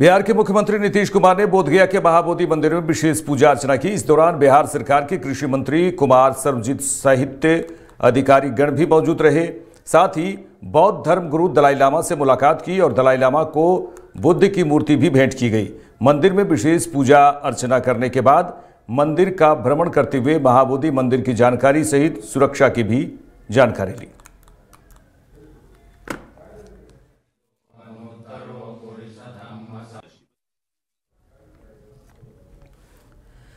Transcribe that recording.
बिहार के मुख्यमंत्री नीतीश कुमार ने बोधगया के महाबोधि मंदिर में विशेष पूजा अर्चना की इस दौरान बिहार सरकार के कृषि मंत्री कुमार सर्वजीत साहित्य अधिकारीगण भी मौजूद रहे साथ ही बौद्ध धर्म गुरु दलाई लामा से मुलाकात की और दलाई लामा को बुद्ध की मूर्ति भी भेंट की गई मंदिर में विशेष पूजा अर्चना करने के बाद मंदिर का भ्रमण करते हुए महाबोधि मंदिर की जानकारी सहित सुरक्षा की भी जानकारी ली